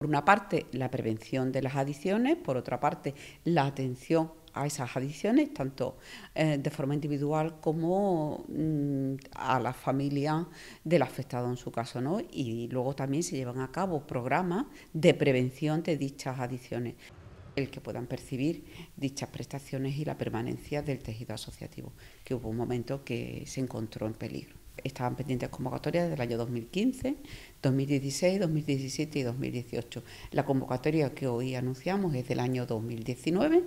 Por una parte, la prevención de las adicciones, por otra parte, la atención a esas adicciones, tanto eh, de forma individual como mm, a la familia del afectado en su caso, ¿no? Y luego también se llevan a cabo programas de prevención de dichas adicciones el que puedan percibir dichas prestaciones y la permanencia del tejido asociativo, que hubo un momento que se encontró en peligro. Estaban pendientes convocatorias desde el año 2015, 2016, 2017 y 2018. La convocatoria que hoy anunciamos es del año 2019